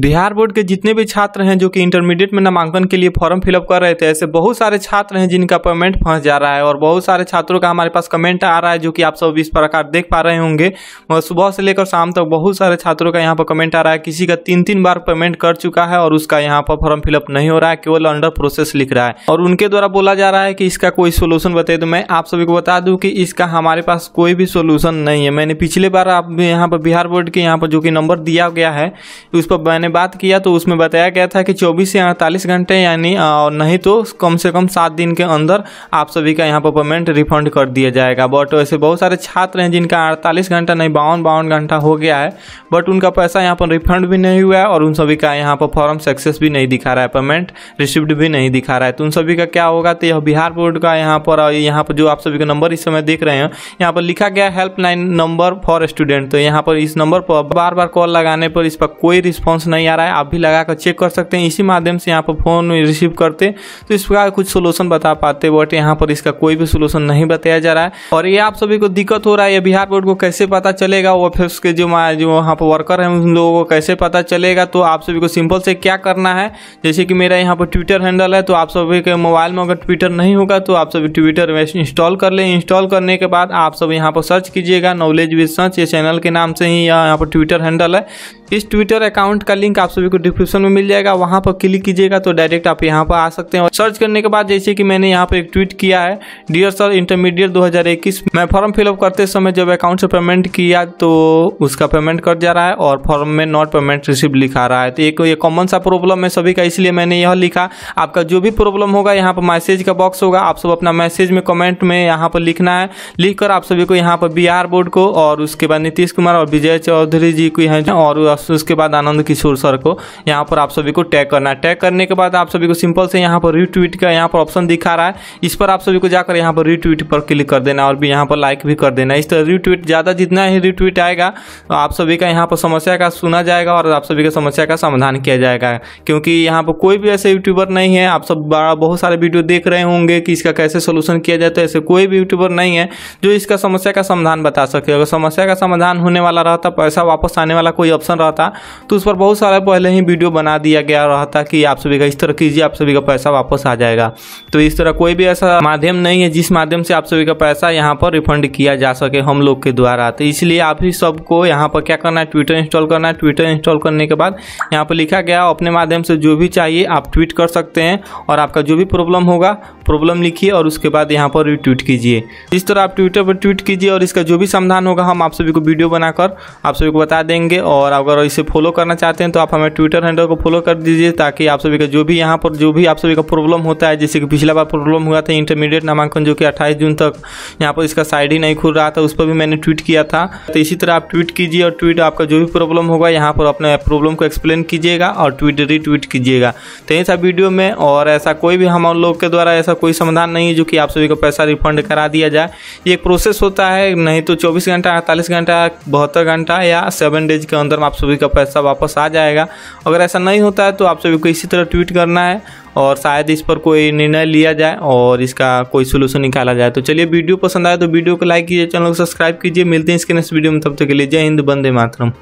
Bihar board के जितने भी छात्र हैं जो कि इंटरमीडिएट में नामांकन के लिए फॉर्म फिलअप कर रहे थे ऐसे बहुत सारे छात्र हैं जिनका पेमेंट फंस जा रहा है और बहुत सारे छात्रों का हमारे पास कमेंट आ रहा है जो कि आप सब इस प्रकार देख पा रहे होंगे सुबह से लेकर शाम तक तो बहुत सारे छात्रों का यहाँ पर कमेंट आ रहा है किसी का तीन तीन बार पेमेंट कर चुका है और उसका यहाँ पर फॉर्म फिलअप नहीं हो रहा है केवल अंडर प्रोसेस लिख रहा है और उनके द्वारा बोला जा रहा है कि इसका कोई सोल्यूशन बताए तो मैं आप सभी को बता दूँ कि इसका हमारे पास कोई भी सोल्यूशन नहीं है मैंने पिछले बार आप यहाँ पर बिहार बोर्ड के यहाँ पर जो कि नंबर दिया गया है उस पर मैंने बात किया तो उसमें बताया गया था कि 24 से 48 घंटे यानी और नहीं तो कम से कम सात दिन के अंदर आप सभी का यहाँ पर पेमेंट रिफंड कर दिया जाएगा बट ऐसे बहुत सारे छात्र हैं जिनका अड़तालीस घंटा नहीं बावन बावन घंटा हो गया है बट उनका पैसा यहाँ पर रिफंड भी नहीं हुआ है और उन सभी का यहाँ पर फॉर्म सक्सेस भी नहीं दिखा रहा है पेमेंट रिसिप्ट भी नहीं दिखा रहा है तो उन सभी का क्या होगा तो यह बिहार बोर्ड का यहाँ पर यहाँ पर जो आप सभी का नंबर इस समय देख रहे हैं यहाँ पर लिखा गया हेल्पलाइन नंबर फॉर स्टूडेंट तो यहाँ पर इस नंबर पर बार बार कॉल लगाने पर इस पर कोई रिस्पॉन्स नहीं आ रहा है आप भी लगा कर चेक कर सकते हैं इसी माध्यम से यहाँ पर फ़ोन रिसीव करते तो इस प्रकार कुछ सोल्यूशन बता पाते बट यहाँ पर इसका कोई भी सोल्यूशन नहीं बताया जा रहा है और ये आप सभी को दिक्कत हो रहा है ये बिहार बोर्ड को कैसे पता चलेगा वो फिर उसके जो जो वहाँ पर वर्कर हैं उन लोगों को कैसे पता चलेगा तो आप सभी को सिंपल से क्या करना है जैसे कि मेरा यहाँ पर ट्विटर हैंडल है तो आप सभी के मोबाइल में अगर ट्विटर नहीं होगा तो आप सभी ट्विटर इंस्टॉल कर लें इंस्टॉल करने के बाद आप सब यहाँ पर सर्च कीजिएगा नॉलेज विद सर्च ये चैनल के नाम से ही यहाँ पर ट्विटर हैंडल है इस ट्विटर अकाउंट का लिंक आप सभी को डिस्क्रिप्शन में मिल जाएगा वहां पर क्लिक कीजिएगा तो डायरेक्ट आप यहाँ पर आ सकते हैं और सर्च करने के बाद जैसे कि मैंने यहाँ पर एक ट्वीट किया है डियर सर इंटरमीडिएट 2021 मैं फॉर्म फिलअप करते समय जब अकाउंट से पेमेंट किया तो उसका पेमेंट कट जा रहा है और फॉर्म में नॉट पेमेंट रिसिप्ट लिखा रहा है तो एक ये कॉमन सा प्रॉब्लम है सभी का इसलिए मैंने यह लिखा आपका जो भी प्रॉब्लम होगा यहाँ पर मैसेज का बॉक्स होगा आप सब अपना मैसेज में कमेंट में यहाँ पर लिखना है लिखकर आप सभी को यहाँ पर बिहार बोर्ड को और उसके बाद नीतीश कुमार और विजय चौधरी जी को यहाँ और उसके बाद आनंद किशोर कुरसर को यहाँ पर आप सभी को टैग करना है टैग करने के बाद आप सभी को सिंपल से यहाँ पर रिट्वीट का यहाँ पर ऑप्शन दिखा रहा है इस पर आप सभी को जाकर यहाँ पर रिट्वीट पर क्लिक कर देना और भी यहाँ पर लाइक भी कर देना इस तरह रिट्वीट ज़्यादा जितना ही रिट्वीट आएगा तो आप सभी का यहाँ पर समस्या का सुना जाएगा और आप सभी का समस्या का समाधान किया जाएगा क्योंकि यहाँ पर कोई भी ऐसे यूट्यूबर नहीं है आप सब बहुत सारे वीडियो देख रहे होंगे कि इसका कैसे सोल्यूशन किया जाए तो ऐसे कोई भी यूट्यूबर नहीं है जो इसका समस्या का समाधान बता सके अगर समस्या का समाधान होने वाला रहता पैसा वापस आने वाला कोई ऑप्शन रहता तो उस पर बहुत साल पहले ही वीडियो बना दिया गया रहा था कि आप सभी का इस तरह कीजिए आप सभी का पैसा वापस आ जाएगा तो इस तरह कोई भी ऐसा माध्यम नहीं है जिस माध्यम से आप सभी का पैसा यहाँ पर रिफंड किया जा सके हम लोग के द्वारा तो इसलिए आप ही सबको यहाँ पर क्या करना है ट्विटर इंस्टॉल करना है ट्विटर इंस्टॉल करने के बाद यहाँ पर लिखा गया अपने माध्यम से जो भी चाहिए आप ट्वीट कर सकते हैं और आपका जो भी प्रॉब्लम होगा प्रॉब्लम लिखिए और उसके बाद यहाँ पर रिट्वीट कीजिए इस तरह आप ट्विटर पर ट्वीट कीजिए और इसका जो भी समाधान होगा हम आप सभी को वीडियो बनाकर आप सभी को बता देंगे और अगर इसे फॉलो करना चाहते हैं तो आप हमें ट्विटर हैंडल को फॉलो कर दीजिए ताकि आप सभी का जो भी यहाँ पर जो भी आप सभी का प्रॉब्लम होता है जैसे कि पिछला बार प्रॉब्लम हुआ था इंटरमीडिएट नामांकन जो कि अट्ठाईस जून तक यहाँ पर इसका साइड ही नहीं खुल रहा था उस पर भी मैंने ट्वीट किया था तो इसी तरह आप ट्वीट कीजिए और ट्वीट आपका जो भी प्रॉब्लम होगा यहाँ पर अपने प्रॉब्लम को एक्सप्लेन कीजिएगा और ट्वीट रिट्वीट कीजिएगा तो ऐसा वीडियो में और ऐसा कोई भी हम लोग के द्वारा ऐसा ऐसा कोई समाधान नहीं है जो कि आप सभी को पैसा रिफंड करा दिया जाए ये प्रोसेस होता है नहीं तो चौबीस घंटा अड़तालीस घंटा बहत्तर घंटा या सेवन डेज के अंदर में आप सभी का पैसा वापस आ जाएगा अगर ऐसा नहीं होता है तो आप सभी को इसी तरह ट्वीट करना है और शायद इस पर कोई निर्णय लिया जाए और इसका कोई सोल्यूशन निकाला जाए तो चलिए वीडियो पसंद आए तो वीडियो को लाइक कीजिए चैनल को सब्सक्राइब कीजिए मिलते हैं इसके नेक्स्ट वीडियो में तब तक के लिए जय हिंद बंदे मातरम